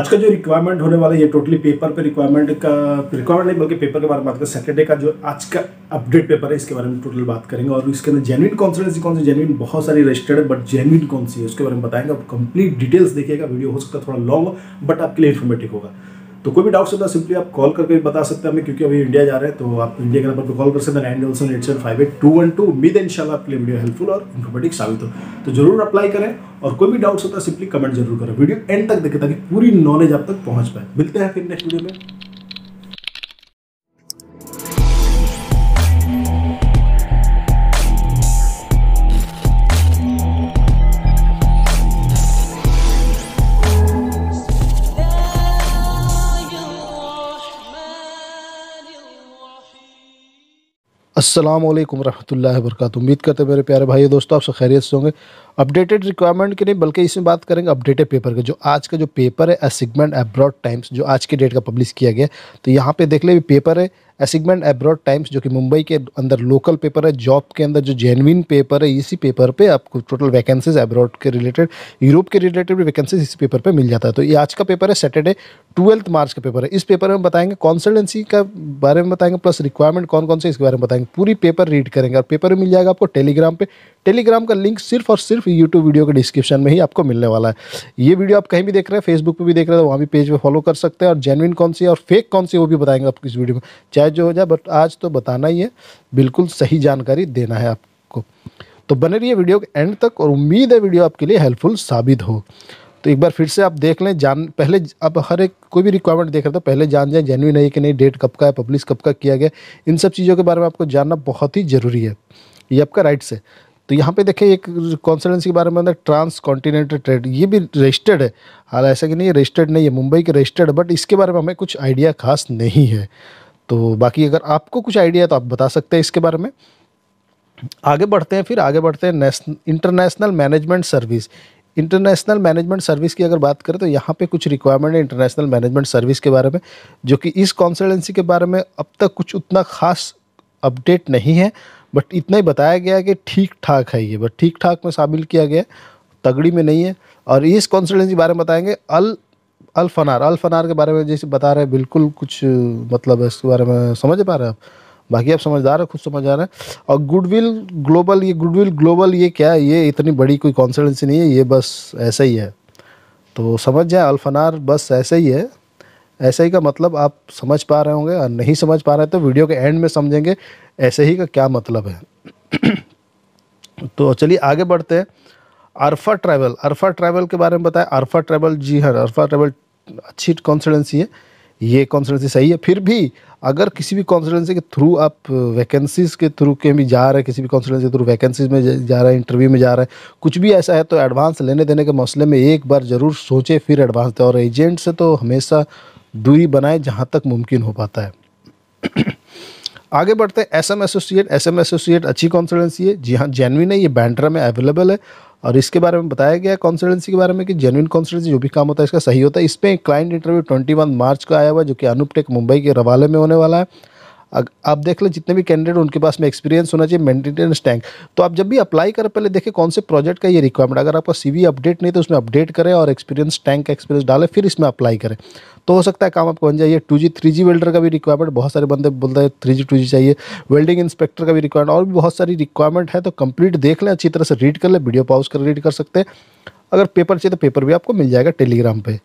आज का जो रिक्वायरमेंट होने वाला है ये टोटली पेपर पे रिक्वायरमेंट का रिक्वायरमेंट नहीं बल्कि पेपर के बारे में बात करें सैटरडे का जो आज का अपडेट पेपर है इसके बारे में टोटल बात करेंगे और इसके अंदर जेनविन कॉन्सल्टेंसी कौन सी जेनविन बहुत सारी रजिस्टर्ड है बट जेनविन कौन सी है उसके बारे में बताएंगे आप कंप्लीट डिटेल्स देखिएगा वीडियो हो सकता है थोड़ा लॉन्ग बट आपके लिए इन्फॉर्मेटिव होगा तो कोई भी डाउट्स होता है सिंपली आप कॉल करके बता सकते हैं हमें क्योंकि अभी इंडिया जा रहे हैं तो आप इंडिया के नंबर पर कॉल कर सकते हैं nine eight seven five eight two one two उम्मीद है इंशाल्लाह आपके लिए वीडियो हेल्पफुल और इन्फॉर्मेटिक साबित हो तो जरूर अप्लाई करें और कोई भी डाउट्स होता है सिंपली कमेंट जरूर करें वीडियो एंड तक देखें ताकि पूरी नॉलेज आप तक पहुँच पाए मिलते हैं फिर नेक्स्ट वीडियो में असलम वरहमल वर्क उम्मीद करते हैं मेरे प्यारे भाई दोस्तों आप सब खैरियत से होंगे अपडेटेड रिक्वायरमेंट की नहीं बल्कि इसमें बात करेंगे अपडेटेड पेपर के जो आज का जो पेपर है असिगमेंट एब्रॉड टाइम्स जो आज की डेट का पब्लिश किया गया तो यहाँ पे देख ले पेपर है एसिगमेंट एब्रॉड टाइम्स जो कि मुंबई के अंदर लोकल पेपर है जॉब के अंदर जो जेनविन पेपर है इसी पेपर पे आपको टोटल वैकेंसीज एब्रॉड के रिलेटेड यूरोप के रिलेटेड भी वैकेंसीज इसी पेपर पे मिल जाता है तो ये आज का पेपर है सैटरडे ट्वेल्थ मार्च का पेपर है इस पेपर में बताएंगे कॉन्सल्टेंसी का बारे में बताएंगे प्लस रिक्वायरमेंट कौन कौन से इसके बारे में बताएंगे पूरी पेपर रीड करेंगे और पेपर मिल जाएगा आपको टेलीग्राम पर टेलीग्राम का लिंक सिर्फ और सिर्फ यूट्यूब वीडियो के डिस्क्रिप्शन में ही आपको मिलने वाला है ये वीडियो आप कहीं भी देख रहे हैं फेसबुक पर भी देख रहे हैं तो वहाँ भी पेज पर फॉलो कर सकते हैं और जेनविन कौन सी और फेक कौन सी वो भी बताएंगे आपको इस वीडियो में चाहे जो हो जाए बट आज तो बताना ही है बिल्कुल सही जानकारी देना है आपको तो बने रहिए वीडियो के एंड तक और उम्मीद है वीडियो आपके लिए हेल्पफुल साबित हो तो एक बार फिर से आप देख लें जान पहले आप हर एक कोई भी रिक्वायरमेंट देख रहे थे पहले जान जाएं जेनविन है कि नहीं डेट कब का है पब्लिश कब का किया गया इन सब चीज़ों के बारे में आपको जानना बहुत ही ज़रूरी है ये आपका राइट से तो यहाँ पे देखें एक कॉन्सल्टेंसी के बारे में अंदर ट्रांस कॉन्टीनेंटल ट्रेड ये भी रजिस्टर्ड है हालांकि ऐसा कि नहीं रजिस्टर्ड नहीं है मुंबई के रजिस्टर्ड बट इसके बारे में हमें कुछ आइडिया खास नहीं है तो बाकी अगर आपको कुछ आइडिया तो आप बता सकते हैं इसके बारे में आगे बढ़ते हैं फिर आगे बढ़ते हैं international management service international management service की अगर बात करें तो यहाँ पे कुछ रिक्वायरमेंट है इंटरनेशनल मैनेजमेंट सर्विस के बारे में जो कि इस कॉन्सल्टेंसी के बारे में अब तक कुछ उतना खास अपडेट नहीं है बट इतना ही बताया गया है कि ठीक ठाक है ये बट ठीक ठाक में शामिल किया गया तगड़ी में नहीं है और इस कॉन्सल्टेंसी के बारे में बताएंगे अल अल्फनार अल्फनार के बारे में जैसे बता रहे हैं बिल्कुल कुछ मतलब है इसके बारे में समझ पा रहे हैं आप बाकी आप समझदार हैं खुद समझ आ रहे हैं और गुडविल ग्लोबल ये गुडविल ग्लोबल ये क्या है ये इतनी बड़ी कोई कॉन्सल्टेंसी नहीं है ये बस ऐसा ही है तो समझ जाए अल्फनार बस ऐसा ही है ऐसे ही का मतलब आप समझ पा रहे होंगे और नहीं समझ पा रहे तो वीडियो के एंड में समझेंगे ऐसे ही का क्या मतलब है तो चलिए आगे बढ़ते हैं अरफा ट्रैवल अरफा ट्रैवल के बारे में बताया अरफा ट्रैवल जी हाँ अरफा ट्रैवल अच्छी कॉन्सल्टेंसी है ये कॉन्सल्टेंसी सही है फिर भी अगर किसी भी कॉन्सल्टेंसी के थ्रू आप वैकेंसीज़ के थ्रू के भी जा रहे हैं किसी भी कॉन्सल्टेंसी के थ्रू वैकेंसीज में जा रहे हैं इंटरव्यू में जा रहे हैं कुछ भी ऐसा है तो एडवांस लेने देने के मसले में एक बार ज़रूर सोचें फिर एडवांस दें और एजेंट से तो हमेशा दूरी बनाए जहाँ तक मुमकिन हो पाता है आगे बढ़ते हैं S M associate S M associate अच्छी कॉन्सल्टेंसी है जी हाँ जेनविन है ये बैंड्रा में अवेलेबल है और इसके बारे में बताया गया कॉन्सल्टेंसी के बारे में कि जेनुइन कॉन्सल्टेंसी जो भी काम होता है इसका सही होता है इस पर क्लाइंट इंटरव्यू ट्वेंटी मार्च का आया हुआ है जो कि अनुपटेक मुंबई के रवाले में होने वाला है आप देख लें जितने भी कैंडिडेट उनके पास में एक्सपीरियंस होना चाहिए मेंटेनेंस टैंक तो आप जब भी अप्लाई करें पहले देखें कौन से प्रोजेक्ट का ये रिक्वायरमेंट अगर आपका सीवी अपडेट नहीं तो उसमें अपडेट करें और एक्सपीरियंस टैंक का एक्सपीरियंस डालें फिर इसमें अप्लाई करें तो हो सकता है काम आपको बन जाइए two G three G welder का भी रिक्वायरमेंट बहुत सारे बंदे बोलते हैं थ्री जी टू जी चाहिए वेल्डिंग इंस्पेक्टर का भी रिक्वायरमेंट और भी बहुत सारी रिक्वायरमेंट है तो कंप्लीट देख लें अच्छी तरह से रीड कर लें वीडियो पॉज कर रीड कर सकते हैं अगर पेपर चाहिए तो पेपर भी आपको मिल जाएगा टेलीग्राम पर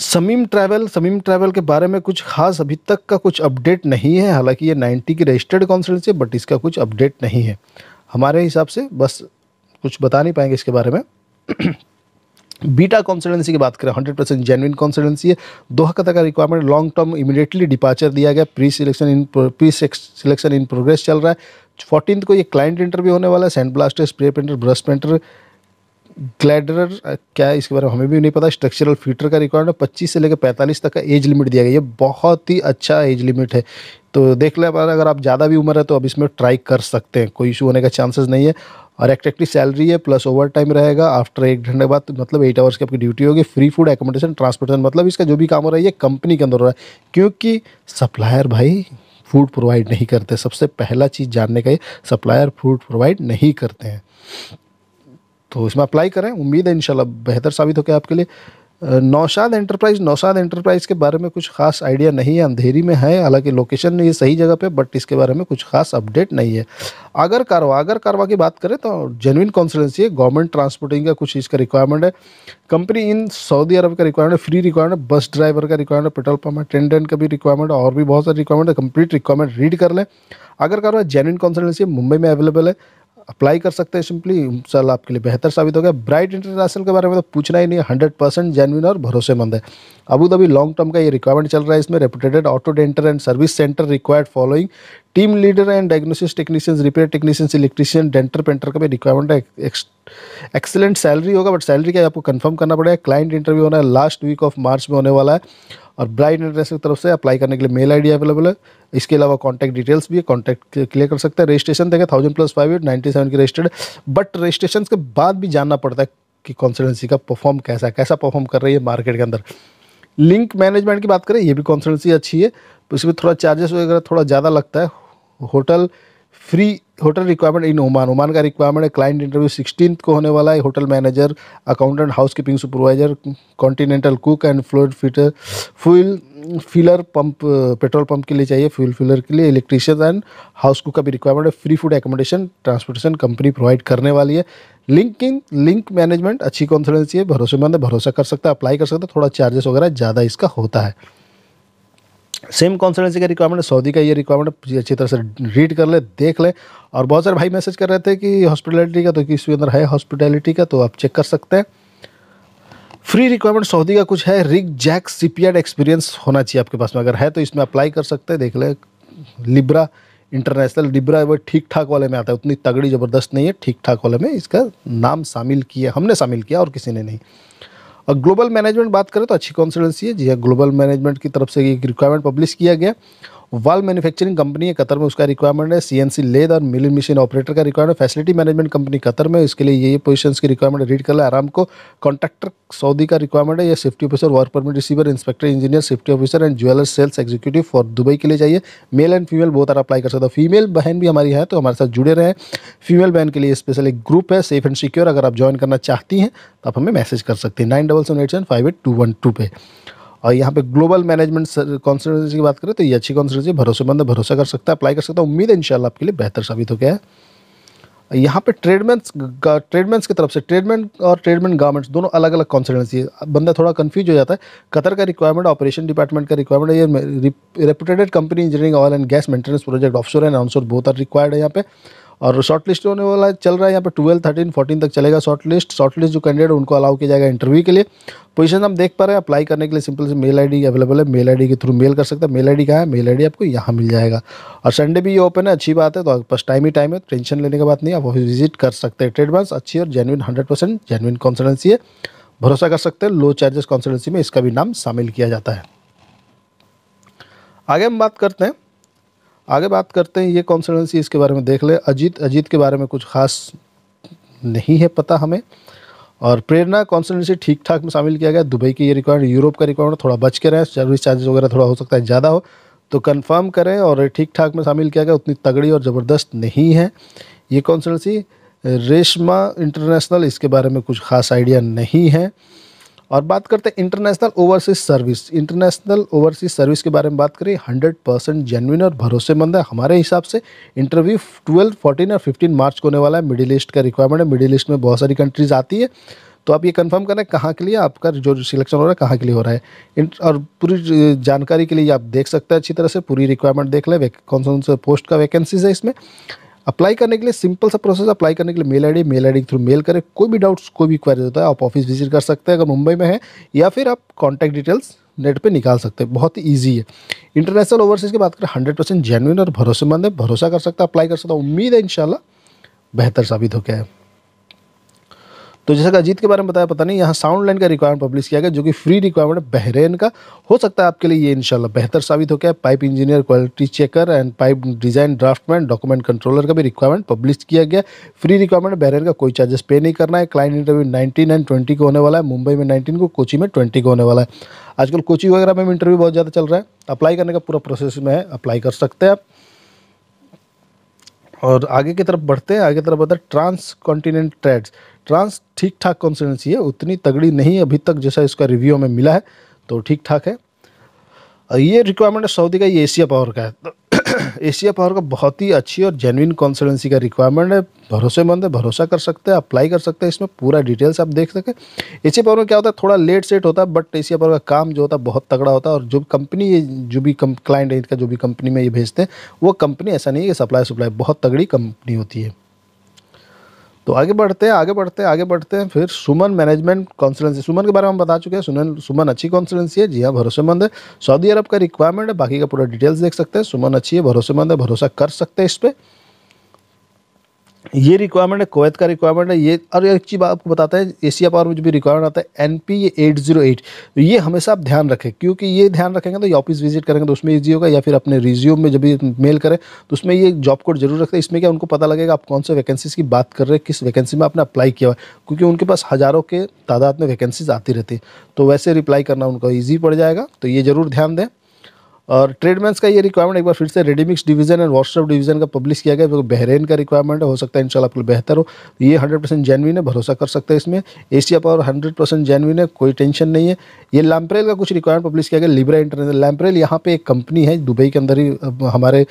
समीम ट्रैवल समीम ट्रैवल के बारे में कुछ खास अभी तक का कुछ अपडेट नहीं है हालांकि ये 90 की रजिस्टर्ड कॉन्सल्टेंसी है बट इसका कुछ अपडेट नहीं है हमारे हिसाब से बस कुछ बता नहीं पाएंगे इसके बारे में बीटा कॉन्सल्टेंसी की बात करें हंड्रेड परसेंट जेनविन कॉन्सल्टेंसी है दो तक का requirement long term immediately departure दिया गया pre selection in pre selection in progress चल रहा है फोर्टीन को ये क्लाइंट इंटरव्यू होने वाला है sand blaster spray painter brush painter glider क्या इसके बारे में हमें भी नहीं पता स्ट्रक्चरल फीटर का रिक्वायरमेंट पच्चीस से लेकर पैंतालीस तक का एज लिमिट दिया गया है बहुत ही अच्छा एज लिमिट है तो देख ले अगर आप ज़्यादा भी उम्र है तो अब इसमें ट्राई कर सकते हैं कोई इशू होने का चांसेस नहीं है और एक्टेक्टिव सैलरी है प्लस ओवर टाइम रहेगा आफ्टर एक घंटे बाद मतलब एट आवर्स की आपकी ड्यूटी होगी फ्री फूड एकोमोडेशन ट्रांसपोर्टेशन मतलब इसका जो भी काम हो रहा है ये कंपनी के अंदर हो रहा है क्योंकि सप्लायर भाई फूड प्रोवाइड नहीं करते सबसे पहला चीज़ जानने का ये सप्लायर फूड प्रोवाइड नहीं करते हैं तो इसमें अप्लाई करें उम्मीद है इनशाला बेहतर साबित हो गया आपके लिए नौशाद एंटरप्राइज नौशाद एंटरप्राइज के बारे में कुछ खास आइडिया नहीं है अंधेरी में है हालांकि लोकेशन ये सही जगह पे बट इसके बारे में कुछ खास अपडेट नहीं है अगर कारवा अगर कारवा की बात करें तो जेनविन कॉन्सलेंसी है गवर्नमेंट ट्रांसपोर्टिंग का कुछ इसका रिक्वायरमेंट है कंपनी इन सऊदी अरब का रिक्वायरमेंट है फ्री रिक्वायरमेंट है बस ड्राइवर का रिक्वायरमेंट है पेट्रोल पम्प अटेंडेंट का भी रिक्वायरमेंट और भी बहुत सारे रिक्वायरमेंट है कंप्लीट रिक्वायरमेंट रीड कर लें अगर कारवा जेनविन कॉन्सलेंसी मुंबई में अवेलेबल है अप्लाई कर सकते हैं सिंपली साल आपके लिए बेहतर साबित हो गया ब्राइट इंटरनेशनल के बारे में तो पूछना ही नहीं है हंड्रेड परसेंट जेनविन और भरोसेमंद है अबू धाबी लॉन्ग टर्म का ये रिक्वायरमेंट चल रहा है इसमें reputed auto denter and service center required following team leader and diagnosis technicians repair technicians electrician denter painter का भी रिक्वायरमेंट है एक्सलेंट सैलरी होगा बट सैलरी का आपको कन्फर्म करना पड़ेगा क्लाइंट इंटरव्यू होना है लास्ट वीक ऑफ मार्च में होने वाला है और ब्राइड इंटरनेशनल की तरफ से अप्लाई करने के लिए मेल आईडी अवेलेबल है इसके अलावा कॉन्टैक्ट डिटेल्स भी है कॉन्टैक्ट क्लियर कर सकते हैं रजिस्ट्रेशन देखें thousand plus five eight ninety seven की रजिस्टर्ड बट रजिस्ट्रेशन के बाद भी जानना पड़ता है कि कॉन्सल्टेंसी का परफॉर्म कैसा है कैसा परफॉर्म कर रही है मार्केट के अंदर लिंक मैनेजमेंट की बात करें ये भी कॉन्सल्टेंसी अच्छी है इसमें थोड़ा चार्जेस वगैरह थोड़ा ज़्यादा लगता है hotel free hotel requirement in Oman Oman का रिक्वायरमेंट है क्लाइंट इंटरव्यू सिक्सटीन को होने वाला है hotel manager accountant house keeping supervisor continental cook and फ्लोड fitter fuel filler pump petrol pump के लिए चाहिए फ्यूल फिलर के लिए इलेक्ट्रिशियन एंड हाउस कुक का भी रिक्वायरमेंट है free food accommodation transportation company provide करने वाली है लिंक इन लिंक मैनेजमेंट अच्छी कॉन्फिडेंसी है भरोसेमंद है भरोसा कर सकता है अप्लाई कर सकता है थोड़ा चार्जेस वगैरह ज़्यादा इसका होता है सेम कॉन्सल्टेंसी का रिक्वायरमेंट सऊदी का ये रिक्वायरमेंट अच्छी तरह से रीड कर ले देख ले और बहुत सारे भाई मैसेज कर रहे थे कि हॉस्पिटलिटी का तो इसके अंदर है हॉस्पिटलिटी का तो आप चेक कर सकते हैं फ्री रिक्वायरमेंट सऊदी का कुछ है रिग जैक सी एक्सपीरियंस होना चाहिए आपके पास में अगर है तो इसमें अप्लाई कर सकते हैं देख ले लिब्रा इंटरनेशनल लिब्रा वो ठीक ठाक वाले में आता है उतनी तगड़ी ज़बरदस्त नहीं है ठीक ठाक वाले में इसका नाम शामिल किया हमने शामिल किया और किसी ने नहीं और ग्लोबल मैनेजमेंट बात करें तो अच्छी कॉन्सल्टेंसी है जी ग्लोबल हाँ, मैनेजमेंट की तरफ से एक रिक्वायरमेंट पब्लिश किया गया वाल मैन्युफैक्चरिंग कंपनी है कतर में उसका रिक्वायरमेंट है सीएनसी लेद और मिलिंग मशीन ऑपरेटर का requirement facility management company Qatar में इसके लिए ये पोजीशंस की रिक्वायरमेंट रीड कर ले आराम को कॉन्ट्रैक्टर सऊदी का रिक्वायरमेंट है या safety officer work permit receiver inspector engineer safety officer and jeweller sales executive for Dubai के लिए चाहिए मेल एंड फीमेल बहुत सारा अप्लाई कर सकता है फीमेल बहन भी हमारी है तो हमारे साथ जुड़े रहे फीमेल बहन के लिए स्पेशल एक ग्रुप है सेफ एंड सिक्योर अगर आप ज्वाइन करना चाहती हैं तो आप हमें मैसेज कर सकते हैं nine double seven eight seven five eight two one two पे और यहाँ पे ग्लोबल मैनेजमेंट कॉन्सल्टेंसी की बात करें तो ये अच्छी कॉन्सल्टेंसी भरोसेमंद भरोसा कर सकता है अप्लाई कर सकता है उम्मीद है इंशाल्लाह आपके लिए बेहतर साबित हो गया है यहाँ पे ट्रेडमेंट्स ट्रेडमेंट्स की तरफ से ट्रेडमेंट और ट्रेडमेंट गारमेंट्स दोनों अलग अलग कॉन्सल्टेंसी है बंदा थोड़ा कन्फ्यूज हो जाता है कतर का रिक्वायरमेंट ऑपरेशन डिपार्टमेंट का रिक्वायरमेंट है ये reputed company engineering oil and gas maintenance project offshore and onshore बहुत आर रिक्वायर्ड है यहाँ पे और शॉर्ट लिस्ट होने वाला है चल रहा है यहाँ पे ट्वेल्व थर्टीन फोर्टीन तक चलेगा शॉर्ट लिस्ट शॉर्ट लिस्ट जो कैंडिडेट उनको अलाउ किया जाएगा इंटरव्यू के लिए पोजीशन हम देख पा रहे हैं अप्लाई करने के लिए सिंपल से मेल आईडी अवेलेबल है मेल आईडी के थ्रू मेल कर सकते हैं मेल आईडी कहाँ है मेल आईडी आपको यहाँ मिल जाएगा और संडे भी ये ओपन है अच्छी बात है तो आपके पास टाइम ही टाइम है टेंशन लेने की बात नहीं आप ऑफिस विजिट कर सकते हैं ट्रेड अच्छी और जेनविन हंड्रेड परसेंट जेनविन है भरोसा कर सकते हैं लो चार्जेस कॉन्सल्टेंसी में इसका भी नाम शामिल किया जाता है आगे हम बात करते हैं आगे बात करते हैं ये कॉन्सल्टेंसी इसके बारे में देख ले अजीत अजीत के बारे में कुछ खास नहीं है पता हमें और प्रेरणा कॉन्सल्टेंसी ठीक ठाक में शामिल किया गया दुबई की ये रिक्वायरमेंट यूरोप का रिक्वायरमेंट थोड़ा बच के रहें सर्विस चार्जेस वगैरह थोड़ा हो सकता है ज़्यादा हो तो कन्फर्म करें और ठीक ठाक में शामिल किया गया उतनी तगड़ी और ज़बरदस्त नहीं है ये कॉन्सल्टेंसी रेशमा इंटरनेशनल इसके बारे में कुछ खास आइडिया नहीं है और बात करते हैं international overseas service international overseas service के बारे में बात करें हंड्रेड परसेंट जेनविन और भरोसेमंद है हमारे हिसाब से इंटरव्यू ट्वेल्व फोर्टीन और फिफ्टीन मार्च को होने वाला है मिडिल ईस्ट का रिक्वायरमेंट है मिडिल ईस्ट में बहुत सारी कंट्रीज आती है तो आप ये कंफर्म करें कहाँ के लिए आपका जो सिलेक्शन हो रहा है कहाँ के लिए हो रहा है और पूरी जानकारी के लिए आप देख सकते हैं अच्छी तरह से पूरी रिक्वायरमेंट देख लें कौन कौन से पोस्ट का वैकेंसीज है इसमें अप्लाई करने के लिए सिंपल सा प्रोसेस अप्लाई करने के लिए मेल आईडी मेल आईडी के थ्रू मेल करें कोई भी डाउट्स कोई भी क्वारी होता है आप ऑफिस विजिट कर सकते हैं अगर मुंबई में है या फिर आप कॉन्टैक्ट डिटेल्स नेट पे निकाल सकते हैं बहुत ही ईजी है इंटरनेशनल ओवरसीज़ की बात करें हंड्रेड परसेंट जेनविन और भरोसेमंद है भरोसा कर सकता है अप्लाई कर सकता है उम्मीद है इन बेहतर साबित हो गया है तो जैसा कि अजीत के बारे में बताया पता नहीं यहाँ साउंड लाइन का रिक्वायरमेंट पब्लिश किया गया जो कि फ्री रिक्वायरमेंट है बहरेन का हो सकता है आपके लिए ये इनशाला बेहतर साबित हो गया pipe engineer quality checker and pipe design draftsman document controller का भी रिक्वायरमेंट पब्लिश किया गया फ्री रिक्वायरमेंट बहरेन का कोई चार्जेस पे नहीं करना है client interview nineteen and twenty को होने वाला है मुंबई में नाइनटीन को कोची में ट्वेंटी को होने वाला है आजकल कोची वगैरह में इंटरव्यू बहुत ज़्यादा चल रहा है अप्लाई करने का पूरा प्रोसेस में है अप्लाई कर सकते हैं आप और आगे की तरफ बढ़ते हैं आगे की तरफ बढ़ते हैं ट्रांस कॉन्टिनेंट ट्रेड्स ट्रांस ठीक ठाक कॉन्सिडेंसी है उतनी तगड़ी नहीं अभी तक जैसा इसका रिव्यू हमें मिला है तो ठीक ठाक है ये रिक्वायरमेंट है सऊदी का ये एशिया पावर का है तो एशिया पावर का बहुत ही अच्छी और जेनविन कॉन्सल्टेंसी का रिक्वायरमेंट है भरोसेमंद है भरोसा कर सकते हैं अप्लाई कर सकते हैं इसमें पूरा डिटेल्स आप देख सकें एशिया पावर में क्या होता है थोड़ा लेट सेट होता है बट एशिया पावर का काम जो होता है बहुत तगड़ा होता है और जो कंपनी ये जो भी क्लाइंट है इनका जो भी कंपनी में ये भेजते हैं वो कंपनी ऐसा नहीं है कि सप्लाई सप्लाई बहुत तगड़ी कंपनी होती है तो आगे बढ़ते हैं आगे बढ़ते हैं आगे बढ़ते हैं फिर सुमन मैनेजमेंट कॉन्सल्टेंसी सुमन के बारे में हम बता चुके हैं सुमन सुमन अच्छी कॉन्सल्टेंसी है जी हाँ भरोसेमंद है सऊदी अरब का रिक्वायरमेंट है बाकी का पूरा डिटेल्स देख सकते हैं सुमन अच्छी है भरोसेमंद है भरोसा कर सकते हैं इस पर ये रिक्वायरमेंट है कोवैत का रिक्वायरमेंट है ये और एक चीज़ आपको बताते हैं एशिया पावर में जो भी रिक्वायरमेंट आता है N P eight zero eight ये हमेशा आप ध्यान रखें क्योंकि ये ध्यान रखेंगे तो ये ऑफिस विजिट करेंगे तो उसमें ईजी होगा या फिर अपने रिज्यूम में जब भी मेल करें तो उसमें ये जॉब कोड जरूर रखते हैं इसमें क्या उनको पता लगेगा आप कौन से वैकेंसीज की बात कर रहे हैं किस वैकेंसी में आपने अप्लाई किया हुआ क्योंकि उनके पास हज़ारों के तादाद में वैकेंसीज आती रहती है तो वैसे रिप्लाई करना उनको ईजी पड़ जाएगा तो ये ज़रूर ध्यान दें और ट्रेडमैन का ये रिक्वायरमेंट एक बार फिर से readymix division and WhatsApp division का पब्लिश किया गया तो बहरेन का रिक्वायरमेंट है हो सकता है इंशाल्लाह आपके लिए बेहतर हो ये हंड्रेड परसेंट है भरोसा कर सकते हैं इसमें एशिया पावर हंड्रेड परसेंट है कोई टेंशन नहीं है ये लैम्परेल का कुछ रिक्वायरमेंट पब्लिश किया गया लिब्रा इंटरनेशनल लैम्परेल यहाँ पर एक कंपनी है दुबई के अंदर ही हमारे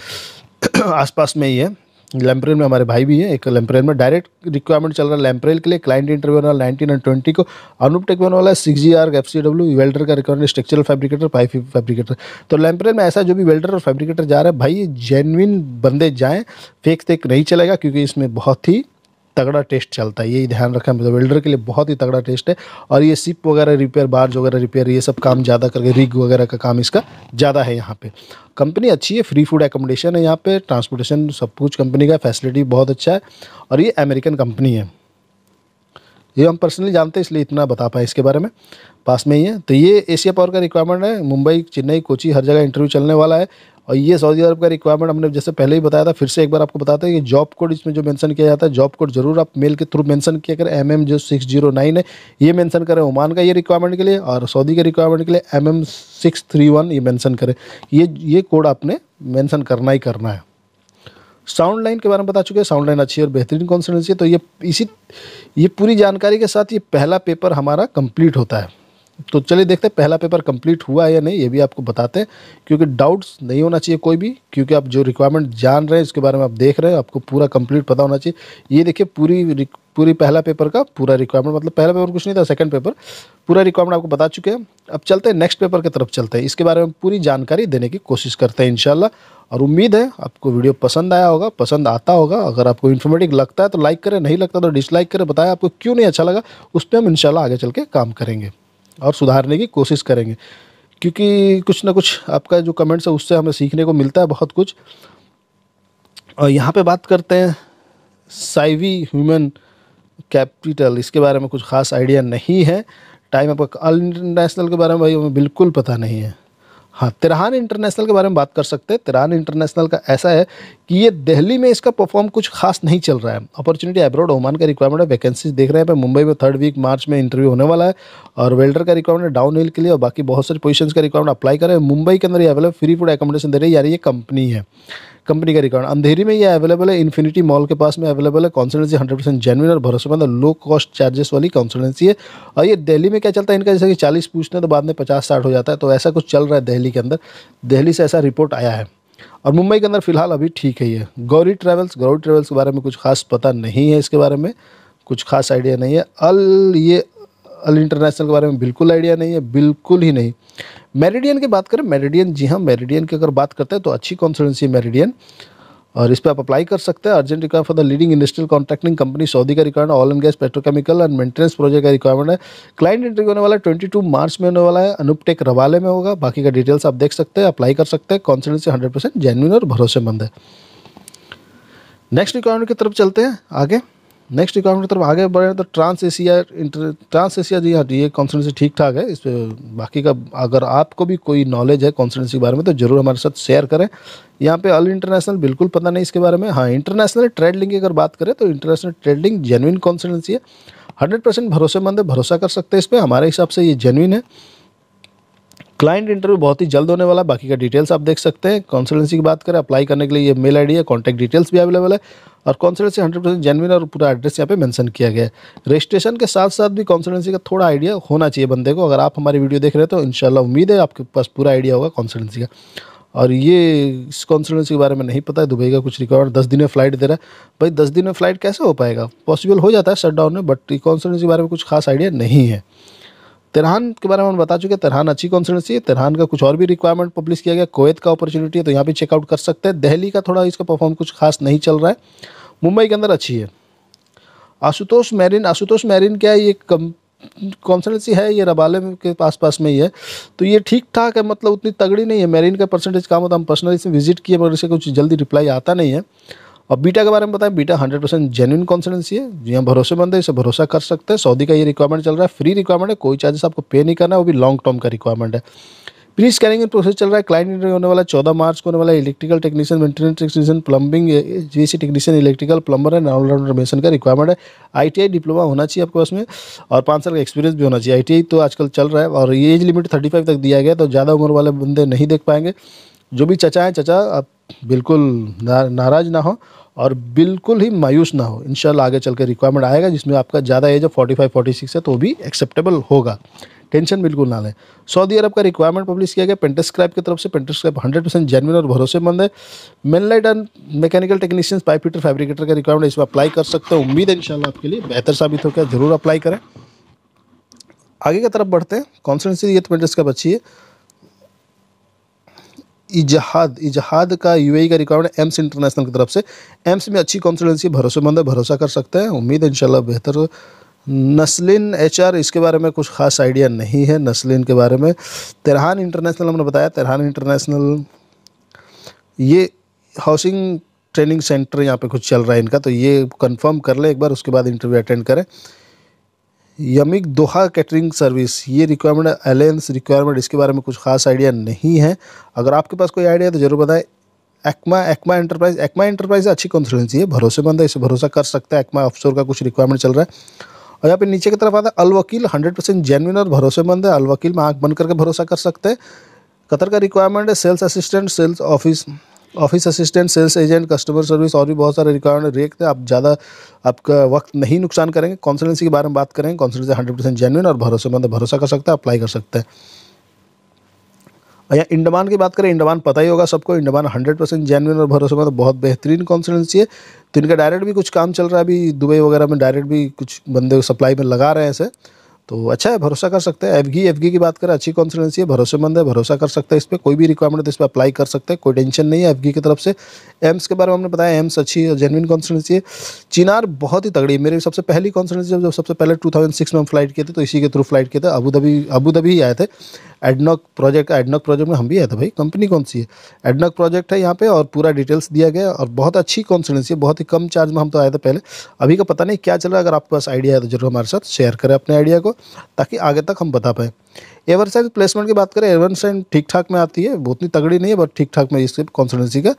आसपास में ही है लैम्प्रेल में हमारे भाई भी हैं एक लैम्प्रेल में डायरेक्ट रिक्वायरमेंट चल रहा है लैम्प्रेल के लिए क्लाइंट इंटरव्यू वाला नाइनटीन एंड ट्वेंटी को अनुप टेक वाला six G R F C W welder का requirement structural fabricator pipe fabricator तो लैम्प्रेल में ऐसा जो भी वेल्डर और फैब्रिकेटर जा रहा है भाई जेनविन बंदे जाएँ फेक तेक नहीं चलेगा क्योंकि इसमें बहुत ही तगड़ा टेस्ट चलता है यही ध्यान रखा मतलब वेल्डर के लिए बहुत ही तगड़ा टेस्ट है और ये सिप वगैरह रिपेयर बार्ज वगैरह रिपेयर ये सब काम ज़्यादा करके रिग वगैरह का काम इसका ज़्यादा है यहाँ पे कंपनी अच्छी है फ्री फूड एकोमोडेशन है यहाँ पे ट्रांसपोर्टेशन सब कुछ कंपनी का फैसिलिटी बहुत अच्छा है और ये अमेरिकन कंपनी है ये हम पर्सनली जानते हैं इसलिए इतना बता पाए इसके बारे में पास में ही है तो ये एशिया पावर का रिक्वायरमेंट है मुंबई चेन्नई कोची हर जगह इंटरव्यू चलने वाला है और ये सऊदी अरब का रिक्वायरमेंट हमने जैसे पहले ही बताया था फिर से एक बार आपको बताते हैं कि जॉब कोड इसमें जो मेंशन किया जाता है जॉब कोड जरूर आप मेल के थ्रू मेंशन किया करें एम एम जो सिक्स जीरो नाइन है ये मेंशन करें ओमान का ये रिक्वायरमेंट के लिए और सऊदी के रिक्वायरमेंट के लिए M M six three one ये मैंसन करें ये ये कोड आपने मैंसन करना ही करना है साउंड लाइन के बारे में बता चुके हैं साउंड लाइन अच्छी और बेहतरीन कॉन्सर्टेंसी है तो ये इसी ये पूरी जानकारी के साथ ये पहला पेपर हमारा कंप्लीट होता है तो चलिए देखते हैं पहला पेपर कंप्लीट हुआ है या नहीं ये भी आपको बताते हैं क्योंकि डाउट्स नहीं होना चाहिए कोई भी क्योंकि आप जो रिक्वायरमेंट जान रहे हैं इसके बारे में आप देख रहे हैं आपको पूरा कंप्लीट पता होना चाहिए ये देखिए पूरी पूरी पहला पेपर का पूरा रिक्वायरमेंट मतलब पहला पेपर कुछ नहीं था सेकंड पेपर पूरा रिक्वायरमेंट आपको बता चुके हैं अब चलते हैं नेक्स्ट पेपर की तरफ चलते हैं इसके बारे में पूरी जानकारी देने की कोशिश करते हैं इनशाला और उम्मीद है आपको वीडियो पसंद आया होगा पसंद आता होगा अगर आपको इन्फॉर्मेटिव लगता है तो लाइक करें नहीं लगता तो डिसलाइक करें बताएं आपको क्यों नहीं अच्छा लगा उस पर हम इनशाला आगे चल के काम करेंगे और सुधारने की कोशिश करेंगे क्योंकि कुछ ना कुछ आपका जो कमेंट्स है उससे हमें सीखने को मिलता है बहुत कुछ और यहाँ पे बात करते हैं साइवी ह्यूमन कैपिटल इसके बारे में कुछ खास आइडिया नहीं है टाइम आपका इंटरनेशनल के बारे में भाई हमें बिल्कुल पता नहीं है हाँ तिरहान इंटरनेशनल के बारे में बात कर सकते हैं तिरहान इंटरनेशनल का ऐसा है कि ये दिल्ली में इसका परफॉर्म कुछ खास नहीं चल रहा है अपॉर्चुनिटी एब्रोड ओमान का रिक्वायरमेंट है वैकेंसीज देख रहे हैं मुंबई में थर्ड वीक मार्च में इंटरव्यू होने वाला है और वेल्डर का रिक्वायरमेंट डाउन हिल के लिए और बाकी बहुत सारी पोजीशन का रिक्वायरमेंट अप्लाई करें मुंबई के अंदर ये अवेलेबल फ्री फूड एकोमोडेशन दे रही है यार ये कंपनी है कंपनी का रिकॉर्ड अंधेरी में यह अवेलेबल है इन्फिनिटी मॉल के पास में अवेलेबल है कॉन्सल्टेंसी हंड्रेड परसेंट जेनविन और भरोसेमंद लो कॉस्ट चार्जेस वाली कॉन्सल्टेंसी है और ये दिल्ली में क्या चलता है इनका जैसे कि चालीस पूछते हैं तो बाद में पचास साठ हो जाता है तो ऐसा कुछ चल रहा है दिल्ली के अंदर दिल्ली से ऐसा रिपोर्ट आया है और मुंबई के अंदर फिलहाल अभी ठीक है ये गौरी ट्रैवल्स गौरी ट्रैवल्स के बारे में कुछ खास पता नहीं है इसके बारे में कुछ खास आइडिया नहीं है अल ये अल इंटरनेशनल के बारे में बिल्कुल आइडिया नहीं है बिल्कुल ही नहीं मेरिडियन की बात करें मेरिडियन जी हाँ मेरिडियन की अगर बात करते हैं तो अच्छी कॉन्सल्टेंसी मेरिडियन और इस पर आप अप्लाई कर सकते हैं urgent require for the leading industrial contracting company Saudi का requirement oil and gas petrochemical and maintenance project का रिक्वायरमेंट है क्लाइंट इंटरव्यू होने वाला है ट्वेंटी टू मार्च में होने वाला है अनुपटेक रवाले में होगा बाकी का डिटेल्स आप देख सकते हैं अप्लाई कर सकते हैं कॉन्सल्टेंसी हंड्रेड परसेंट और भरोसेमंद है नेक्स्ट रिक्वायरमेंट की तरफ चलते हैं आगे नेक्स्ट इकोनॉमी की तरफ आगे बढ़े तो Trans Asia inter Trans Asia जी हाँ ये कॉन्सल्टेंसी ठीक ठाक है इस पर बाकी का अगर आपको भी कोई नॉलेज है कॉन्सल्टेंसी के बारे में तो ज़रूर हमारे साथ शेयर करें यहाँ पे अल इंटरनेशनल बिल्कुल पता नहीं इसके बारे में हाँ इंटरनेशनल ट्रेड की अगर बात करें तो इंटरनेशनल ट्रेड जेनविन कॉन्सल्टेंसी है हंड्रेड परसेंट भरोसेमंद है भरोसा कर सकते हैं इस पर हमारे हिसाब से ये जेनविन है क्लाइंट इंटरव्यू बहुत ही जल्द होने वाला है बाकी का डिटेल्स आप देख सकते हैं कॉन्सल्टेंसी की बात करें अप्लाई करने के लिए ये मेल आईडी है कॉन्टैक्ट डिटेल्स भी अवेलेबल है और कॉन्सल्टेंसी हंड्रेड परसेंट जेनविन और पूरा एड्रेस यहाँ पे मेंशन किया गया है रजिस्ट्रेशन के साथ साथ भी कॉन्सल्टेंसी का थोड़ा आइडिया होना चाहिए बंदे को अगर आप हमारी वीडियो देख रहे हो तो इनशाला उम्मीद है आपके पास पूरा आइडिया होगा कॉन्सल्टेंसी का और ये इस कॉन्सल्टेंसी के बारे में नहीं पता है दुबई का कुछ रिकॉर्ड दस दिन में फ्लाइट दे रहा है भाई दस दिन में फ्लाइट कैसे हो पाएगा पॉसिबल हो जाता है शटडाउन में बट कॉन्सल्टेंसी के बारे में कुछ खास आइडिया नहीं है तिरहान के बारे में हम बता चुके हैं तिरहान अच्छी कॉन्स्टिटेंसी है तिरहान का कुछ और भी रिक्वायरमेंट पब्लिश किया गया कोवैत का अपॉर्चुनिटी है तो यहाँ भी चेकआउट कर सकते हैं दहली का थोड़ा इसका परफॉर्म कुछ खास नहीं चल रहा है मुंबई के अंदर अच्छी है आशुतोष मैरिन आशुतोष मैरिन क्या है ये कम कॉन्सल्टेंसी है ये रबाले के पास पास में ही है तो ये ठीक ठाक है मतलब उतनी तगड़ी नहीं है मैरिन का परसेंटेज काम होता है हम पर्सनली इसमें विजिट किए मगर इसे कुछ जल्दी रिप्लाई आता नहीं है और बीटा के बारे में बताएं बीटा 100 परसेंट जेन्यून कॉन्सिडेंसी है जी हाँ भरोसेमंद है इसे भरोसा कर सकते हैं सऊदी का ये रिक्वायरमेंट चल रहा है फ्री रिक्वायरमेंट है कोई चार्जेस आपको पे नहीं करना है वो भी लॉन्ग टर्म का रिक्वायरमेंट है प्री स्कैनिंग प्रोसेस चल रहा है क्लाइंट इंटरव्यू होने वाला चौदह मार्च को होने वाला electrical technician maintenance technician plumbing G C technician electrical plumber and allrounder mason का रिक्वायरमेंट है आई डिप्लोमा होना चाहिए आपके पास में और पाँच साल का एक्सपीरियंस भी होना चाहिए आई तो आजकल चल रहा है और एज लिमिट थर्टी फाइव तक दिया गया तो ज़्यादा उम्र वाले बंदे नहीं देख पाएंगे जो भी चचा है चचा आप बिल्कुल ना, नाराज ना हो और बिल्कुल ही मायूस ना हो इन आगे चल के रिक्वायरमेंट आएगा जिसमें आपका ज़्यादा एज है फोर्टी फाइव फोर्टी सिक्स है तो भी एक्सेप्टेबल होगा टेंशन बिल्कुल ना लें सऊदी अरब का रिक्वायरमेंट पब्लिश किया गया पेंटेस्क्राइब की तरफ से पेंटेस्क्राइब हंड्रेड परसेंट जेनविन और भरोसेमंद है mainlight and mechanical technicians pipe fitter fabricator का रिक्वायरमेंट इसमें अप्लाई कर सकते हैं उम्मीद है इन आपके लिए बेहतर साबित हो गया जरूर अप्लाई करें आगे की तरफ बढ़ते हैं कॉन्सेंसी ये पेंटेस्क्राइब तो अच्छी है इजहाद इजहाद का यूएई का रिक्वायरमेंट एम्स इंटरनेशनल की तरफ से एम्स में अच्छी कॉन्सल्टेंसी भरोसेमंद है भरोसा कर सकते हैं उम्मीद है इंशाल्लाह बेहतर नस्लिन एचआर इसके बारे में कुछ खास आइडिया नहीं है नस्लिन के बारे में तेरहान इंटरनेशनल हमने बताया तेरहान इंटरनेशनल ये हाउसिंग ट्रेनिंग सेंटर यहाँ पे कुछ चल रहा है इनका तो ये कंफर्म कर लें एक बार उसके बाद इंटरव्यू अटेंड करें यमिक दोहा कैटरिंग सर्विस ये रिक्वायरमेंट एलेंस रिक्वायरमेंट इसके बारे में कुछ खास आइडिया नहीं है अगर आपके पास कोई आइडिया है तो ज़रूर बताएं Ekma Ekma enterprise Ekma enterprise अच्छी कंसल्टेंसी है भरोसेमंद है इसे भरोसा कर सकता है एक्मा ऑफिसर का कुछ रिक्वायरमेंट चल रहा है और यहाँ पे नीचे की तरफ आता है अलवकील हंड्रेड परसेंट जेनविन और भरोसेमंद है अलवकील में आँख बन करके भरोसा कर सकते हैं कतर का रिक्वायरमेंट है sales assistant sales office office assistant sales agent customer service और भी बहुत सारे रिक्वायरमेंट रेक थे आप ज़्यादा आपका वक्त नहीं नुकसान करेंगे कॉन्सल्टेंसी के बारे में बात करेंगे कॉन्सल्टेंसी हंड्रेड परसेंट जेनुअन और भरोसेमंद भरोसा कर सकते हैं अप्लाई कर सकते हैं या अच्छा, इंडमान की बात करें इंडमान पता ही होगा सबको इंडमान हंड्रेड परसेंट जेनविन और भरोसेमंद तो बहुत बेहतरीन कॉन्सल्टेंसी है तो इनका डायरेक्ट भी कुछ काम चल रहा है अभी दुबई वगैरह में डायरेक्ट भी कुछ बंदे सप्लाई में लगा रहे हैं ऐसे तो अच्छा है भरोसा कर सकते हैं एफगी घी की बात करें अच्छी कॉन्सल्टेंसी है भरोसेमंद है भरोसा कर सकते हैं इस पर कोई भी रिक्वायरमेंट इस पर अप्लाई कर सकते हैं कोई टेंशन नहीं है एफ घी की तरफ से एम्स के बारे में हमने बताया एम्स अच्छी और जेनविन कॉन्सल्टेंसी है चिनार बहुत ही तगड़ी मेरी सबसे पहली कॉन्सल्टेंसी जब सबसे पहले टू में हम फ्लाइट किए थे तो इसी के थ्रू फ्लाइट किए थे अबूधाबी अबूधाबी ही आए थे एडनॉक प्रोजेक्ट एडनॉक प्रोजेक्ट में हम भी आए थे भाई कंपनी कौन सी है एडनॉक प्रोजेक्ट है यहाँ पे और पूरा डिटेल्स दिया गया और बहुत अच्छी कॉन्सल्टेंसी है बहुत ही कम चार्ज में हम तो आए थे पहले अभी का पता नहीं क्या चल रहा है अगर आपके पास आइडिया है तो जरूर हमारे साथ शेयर करें अपने आइडिया को ताकि आगे तक हम बता पाएँ एवर साइन प्लेसमेंट की बात करें एवर साइन ठीक ठाक में आती है बहुत ही तगड़ी नहीं है बट ठीक ठाक में इसके कॉन्सल्टेंसी का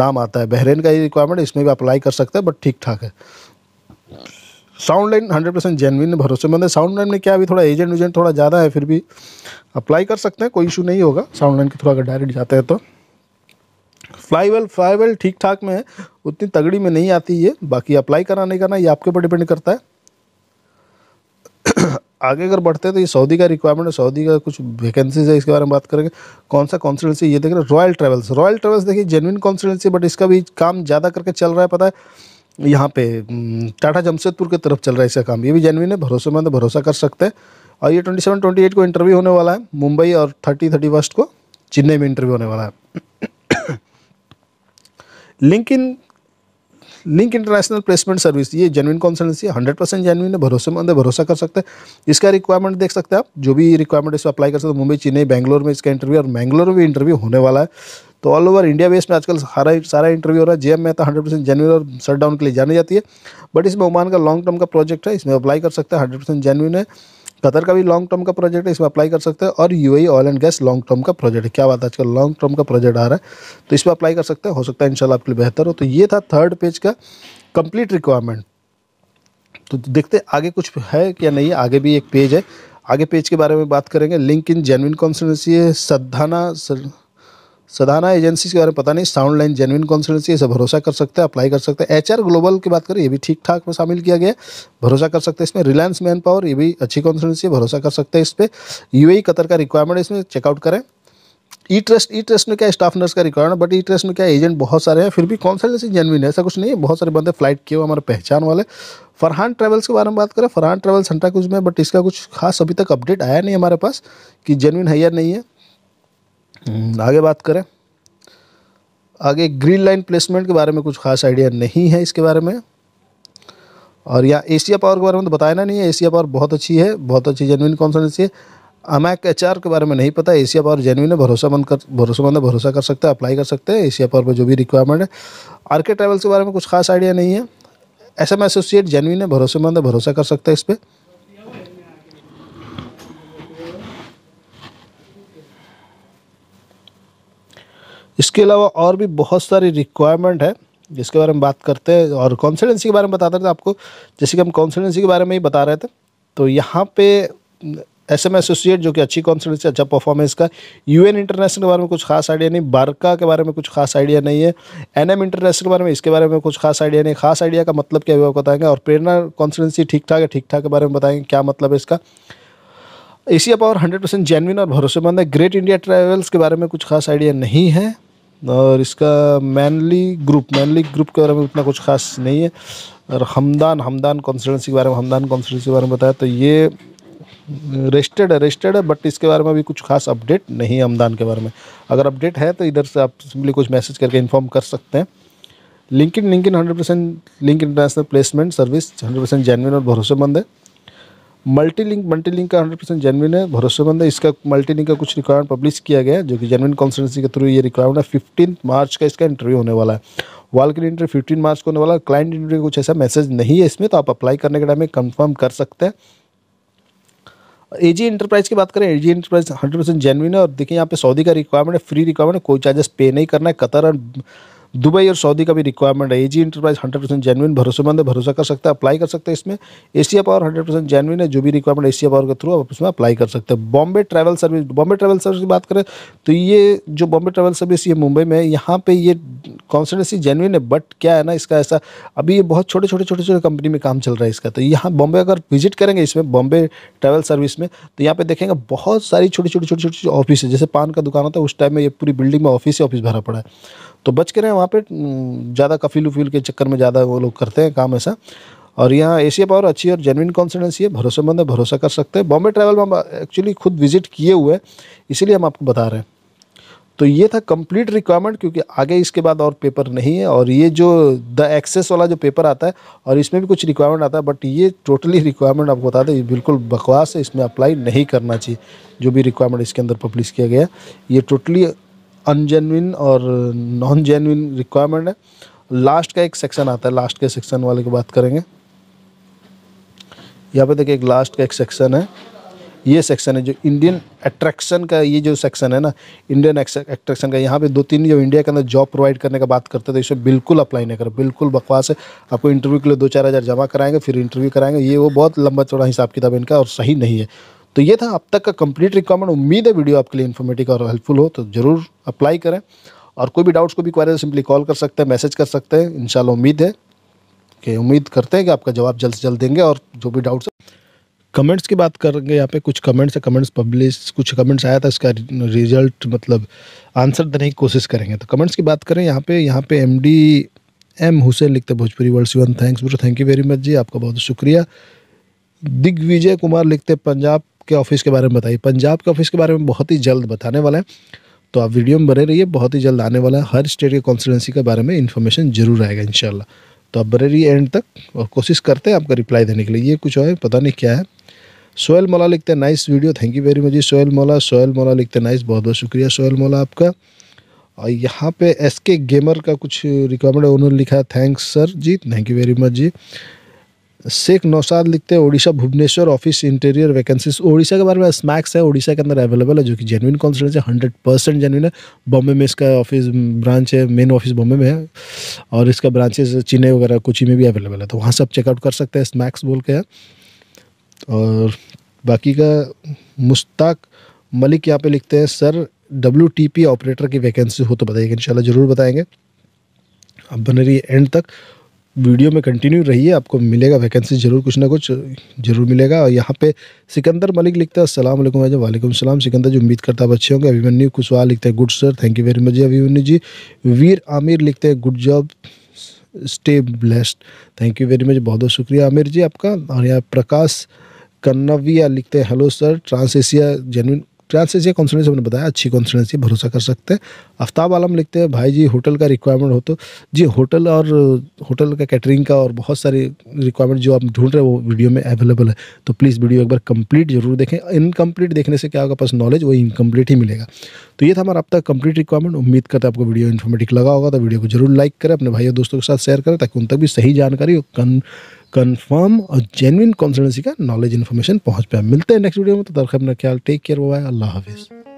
नाम आता है बहरेन का ये रिक्वायरमेंट इसमें भी अप्लाई कर सकते हैं बट ठीक ठाक है Sound Line hundred percent genuine भरोसेमंद है साउंड लाइन में क्या अभी थोड़ा एजेंट वेजेंट थोड़ा ज़्यादा है फिर भी अप्लाई कर सकते हैं कोई इशू नहीं होगा साउंड लाइन के थोड़ा अगर डायरेक्ट जाते हैं तो फ्लाईवेल फ्लाईवेल ठीक ठाक में है उतनी तगड़ी में नहीं आती है बाकी अप्लाई कराने का ना ये आपके ऊपर डिपेंड करता है आगे अगर बढ़ते हैं तो ये सऊदी का रिक्वायरमेंट है सऊदी का कुछ वैकेंसीज है इसके बारे में बात करेंगे कौन सा कॉन्सल्टेंसी ये देख रहे हैं रॉयल ट्रेवल्स रॉयल ट्रेवल्स देखिए जेनविन कॉन्सल्टेंसी बट इसका भी काम ज़्यादा करके चल रहा है पता है यहाँ पे हम्म, टाटा जमशेदपुर की तरफ चल रहा है इसका काम ये भी जेनविन है भरोसेमंद भरोसा कर सकते हैं और ये ट्वेंटी सेवन ट्वेंटी एट को इंटरव्यू होने वाला है मुंबई और थर्टी थर्टी फर्स्ट को चेन्नई में इंटरव्यू होने वाला है Link In Link International Placement Service ये जेनविन कॉन्सल्टेंसी है हंड्रेड परसेंट जेनविन है भरोसेमंद है भरोसा कर सकते हैं इसका रिक्वायरमेंट देख सकते हैं आप जो भी रिक्वायरमेंट इसमें अप्लाई कर सकते हैं मुंबई चेन्नई बैंगलोर में इसका इंटरव्यू और मैंगलोर में भी इंटरव्यू होने वाला है तो ऑल ओवर इंडिया बेस में आजकल सारा सारा इंटरव्यू हो रहा है जेएम में तो हंड्रेड परसेंट जेनुन और शट डाउन के लिए जानी जाती है बट इसमें ओमान का लॉन्ग टर्म का प्रोजेक्ट है इसमें अप्लाई कर सकते हैं हंड्रेड परसेंट जेनुन है कतर का भी लॉन्ग टर्म का प्रोजेक्ट है इसमें अप्लाई कर सकते हैं और UAE oil and gas long term का प्रोजेक्ट है क्या बात है आजकल लॉन्ग टर्म का प्रोजेक्ट आ रहा है तो इसमें अप्लाई कर सकते हैं हो सकता है इंशाल्लाह आपके लिए बेहतर हो तो ये था थर्ड पेज का कंप्लीट रिक्वायरमेंट तो देखते आगे कुछ है क्या नहीं आगे भी एक पेज है आगे पेज के बारे में बात करेंगे लिंक इन जेनविन कॉन्सिडेंसी है सद्धाना सर सदाना एजेंसी के बारे में पता नहीं साउंड लाइन जेनविन कॉन्सल्टेंसी इसे भरोसा कर सकते हैं अप्लाई कर सकते हैं एच ग्लोबल की बात करें ये भी ठीक ठाक में शामिल किया गया भरोसा कर सकते हैं इसमें रिलायंस मैन पावर ये भी अच्छी कॉन्सल्टेंसी है भरोसा कर सकते हैं इस पर यू कतर का रिक्वायरमेंट इसमें चेकआउट करें ई ट्रस्ट ई ट्रस्ट में क्या स्टाफ नर्स का रिक्वायरमेंट बट ई ट्रस्ट में क्या एजेंट बहुत सारे हैं फिर भी कॉन्सल्टेंसी जेनविन है ऐसा कुछ नहीं है बहुत सारे बंदे फ्लाइट किए हुए हमारे पहचान वाले फरहान ट्रेवल्स के बारे में बात करें फरहान ट्रैवल्स हंटा कुछ में बट इसका कुछ खास अभी तक अपडेट आया नहीं हमारे पास कि जेनविन है या नहीं है हम्म, आगे बात करें आगे ग्रीन लाइन प्लेसमेंट के बारे में कुछ खास आइडिया नहीं है इसके बारे में और यहाँ एशिया पावर के बारे में तो बताया ना नहीं है एशिया पावर बहुत अच्छी है बहुत अच्छी जेनविन कॉन्सल्टेंसी है अमैक एच के बारे में नहीं पता एशिया पावर जेनविन है भरोसामंद कर भरोसामंद है भरोसा कर सकते हैं अप्लाई कर सकते हैं एशिया पावर पर जो भी रिक्वायरमेंट है आर के ट्रैवल्स के बारे में कुछ खास आइडिया नहीं है एस एम एसोसिएट जेनविन है भरोसेमंद है भरोसा कर सकते हैं इस पर इसके अलावा और भी बहुत सारी रिक्वायरमेंट है जिसके बारे में बात करते हैं और कॉन्सल्टेंसी के बारे में बताते थे आपको जैसे कि हम कॉन्सल्टेंसी के बारे में ही बता रहे थे तो यहाँ पे एस एम एसोसिएट जो कि अच्छी कॉन्सिडेंसी अच्छा परफॉर्मेंस का यू एन इंटरनेशनल के बारे में कुछ खास आइडिया नहीं बारका के बारे में कुछ खास आइडिया नहीं है एन एम इंटरनेशनल के बारे में इसके बारे में कुछ खास आइडिया नहीं खास आइडिया का मतलब क्या है बताएंगे और प्रेरणा कॉन्सल्टेंसी ठीक ठाक है ठीक ठाक के बारे में बताएंगे क्या मतलब है इसका Asia Power hundred percent genuine और भरोसेमंद है ग्रेट इंडिया ट्रैवल्स के बारे में कुछ खास आइडिया नहीं है और इसका मैनली ग्रुप मैनली ग्रुप के बारे में उतना कुछ खास नहीं है और हमदान हमदान कॉन्स्टिटेंसी के बारे में हमदान कॉन्स्टिटेंसी के बारे में बताया तो ये रेस्टेड है रेस्टेड है बट इसके बारे में भी कुछ खास अपडेट नहीं है हमदान के बारे में अगर अपडेट है तो इधर से आप सिंपली कुछ मैसेज करके इन्फॉर्म कर सकते हैं Link In Link In hundred percent Link International Placement Service hundred percent genuine और भरोसेमंद है मल्टी लिंक मल्टी लिंक का 100 परसेंट जेनविन है भरोसेमंद है इसका मल्टी लिंक का कुछ रिक्वायरमेंट पब्लिश किया गया है जो कि जेनविन कॉन्सल्टेंसी के थ्रू ये रिक्वायरमेंट है फिफ्टीन मार्च का इसका इंटरव्यू होने वाला है वाल के इंटरव्यू फिफ्टीन मार्च को होने वाला क्लाइंट इंटरव्यू कुछ ऐसा मैसेज नहीं है इसमें तो आप अप्लाई करने के टाइम में कन्फर्म कर सकते हैं एजी इंटरप्राइज की बात करें AG Enterprise hundred percent genuine है और देखिए यहाँ पे सऊदी का रिक्वायरमेंट है फ्री रिक्वायरमेंट है कोई चार्जेस पे नहीं करना है कतर और दुबई और सऊदी का भी रिक्वायरमेंट है AG Enterprise hundred percent genuine भरोसेमंद है भरोसा कर सकता है अप्लाई कर सकते हैं इसमें Asia Power hundred percent genuine है जो भी रिक्वायरमेंट एशिया पावर के थ्रू आप इसमें अप्लाई कर सकते हैं Bombay travel service Bombay travel service की बात करें तो ये जो बॉम्बे ट्रैवल सर्विस ये मुंबई में यहाँ पर ये कॉन्सटेंसी जेनविन है बट क्या है ना इसका ऐसा अभी ये बहुत छोटे छोटे छोटे छोटे कंपनी में काम चल रहा है इसका तो यहाँ बॉम्बे अगर विजिट करेंगे इसमें बॉम्बे ट्रैवल सर्विस में तो यहाँ पे देखेंगे बहुत सारी छोटी छोटी छोटी छोटी ऑफिस है जैसे पान का दुकान होता है उस टाइम में ये पूरी बिल्डिंग में ऑफिस ही ऑफिस भरा पड़ा है तो बच के रहें वहाँ पर ज़्यादा कफील उफील के चक्कर में ज़्यादा वो लोग करते हैं काम ऐसा और यहाँ एशिया पावर अच्छी और जेनविन कॉन्सिडेंसी है भरोसेमंद है भरोसा कर सकते हैं बॉम्बे ट्रैवल में हम एक्चुअली खुद विजिट किए हुए हैं इसीलिए हम आपको बता रहे हैं तो ये था कंप्लीट रिक्वायरमेंट क्योंकि आगे इसके बाद और पेपर नहीं है और ये जो द एक्सेस वाला जो पेपर आता है और इसमें भी कुछ रिक्वायरमेंट आता है बट ये टोटली रिक्वायरमेंट आपको बता दें ये बिल्कुल बकवास है इसमें अप्लाई नहीं करना चाहिए जो भी रिक्वायरमेंट इसके अंदर पब्लिश किया गया ये टोटली अनजेनविन और नॉन जेनविन रिक्वायरमेंट है लास्ट का एक सेक्शन आता है लास्ट के सेक्शन वाले की बात करेंगे यहाँ पे देखिए एक लास्ट का एक सेक्शन है ये सेक्शन है जो इंडियन अट्रैक्शन का ये जो सेक्शन है ना इंडियन अट्रैक्शन का यहाँ पे दो तीन जो इंडिया के अंदर जॉब प्रोवाइड करने का बात करते थे तो इसे बिल्कुल अप्लाई नहीं करो बिल्कुल बकवास है आपको इंटरव्यू के लिए दो चार हज़ार जमा कराएंगे फिर इंटरव्यू कराएंगे ये वो बहुत लंबा चौड़ा हिसाब किताब इनका और सही नहीं है तो ये था अब तक का कंप्लीट रिक्वायरमेंट उम्मीद है वीडियो आपके लिए इन्फॉर्मेटिव और हेल्पफुल हो तो ज़रूर अप्लाई करें और कोई भी डाउट्स को भी क्वारी सिंपली कॉल कर सकते हैं मैसेज कर सकते हैं इन उम्मीद है कि उम्मीद करते हैं कि आपका जवाब जल्द से जल्द देंगे और जो भी डाउट्स कमेंट्स की बात करेंगे यहाँ पे कुछ कमेंट्स है कमेंट्स पब्लिश कुछ कमेंट्स आया था इसका रिजल्ट मतलब आंसर देने की कोशिश करेंगे तो कमेंट्स की बात करें यहाँ पे यहाँ पे एम डी एम हुसैन लिखते Bhojpuri word Siwan thanks bro thank you very much ji आपका बहुत शुक्रिया दिग्विजय कुमार लिखते पंजाब के ऑफिस के बारे में बताइए पंजाब के ऑफिस के बारे में बहुत ही जल्द बताने वाला है तो आप वीडियो में बने रहिए बहुत ही जल्द आने वाला है हर स्टेट के कॉन्स्टिटेंसी के बारे में इन्फॉर्मेशन जरूर आएगा इनशाला तो आप बने रहिए एंड तक और कोशिश करते हैं आपका रिप्लाई देने के लिए ये कुछ और पता नहीं क्या है सोयल मौला लिखते हैं nice video thank you very much ji Soyal Maula Soyal Maula लिखते हैं नाइस बहुत बहुत शुक्रिया सोयल मौला आपका और यहाँ पे एस के गेमर का कुछ रिक्वायरमेंट है उन्होंने लिखा है thanks sir ji thank you very much ji Sheikh Naushad लिखते हैं Odisha Bhubaneswar office interior vacancies Odisha के बारे में स्मैक्स है ओडिशा के अंदर अवेलेबल है जो कि जेनविन कॉन्सल्टेंस है हंड्रेड परसेंट जेनविन है बॉम्बे में इसका ऑफिस ब्रांच है मेन ऑफिस बॉम्बे में है और इसका ब्रांचेस चेन्नई वगैरह कोची में भी अवेलेबल है तो वहाँ से आप चेकआउट कर सकते हैं स्मैक्स बोल के और बाकी का मुश्ताक मलिक यहाँ पर लिखते हैं सर डब्ल्यू ऑपरेटर की वैकेंसी हो तो बताइएगा इन ज़रूर बताएंगे आप बने है एंड तक वीडियो में कंटिन्यू रहिए आपको मिलेगा वैकेंसी ज़रूर कुछ ना कुछ ज़रूर मिलेगा और यहाँ पे सिकंदर मलिक लिखता है असलम भाई वालेकुम सलाम सिकंदर जी उम्मीद करता है अच्छे होंगे अभिमन्यू कुशवाहा लिखते हैं good sir thank you very much ji Abhimanyu ji Veer Aamir लिखते हैं good job stay blessed thank you very much बहुत बहुत शुक्रिया आमिर जी आपका और यहाँ प्रकाश कन्नविया लिखते हैं hello sir Trans Asia genuine chances ये कॉन्सल्टेंसी हमने बताया अच्छी कॉन्सल्टेंसी भरोसा कर सकते हैं आफ्ताब आलम लिखते हैं भाई जी होटल का रिक्वायरमेंट हो तो जी होटल और होटल का कैटरिंग का और बहुत सारी रिक्वायरमेंट जो आप ढूंढ रहे हो वो वीडियो में अवेलेबल है तो प्लीज़ वीडियो एक बार कंप्लीट जरूर देखें इनकम्प्लीट देखने से क्या होगा पास नॉलेज वो इनकम्प्लीट ही मिलेगा तो ये था हमारा अब तक कंप्लीट रिक्वायरमेंट उम्मीद करते आपको वीडियो इन्फॉर्मेटिव लगा होगा तो वीडियो को जरूर लाइक करें अपने भाई और दोस्तों के साथ शेयर करें ताकि उन तक भी सही जानकारी कन्फर्म और जेनविन कॉन्सल्टेंसी का नॉलेज इन्फॉर्मेशन पहुंच पाया मिलते हैं नेक्स्ट वीडियो में तो दरख्त अपना ख्याल टेक केयर वो है अल्लाह हाफिज़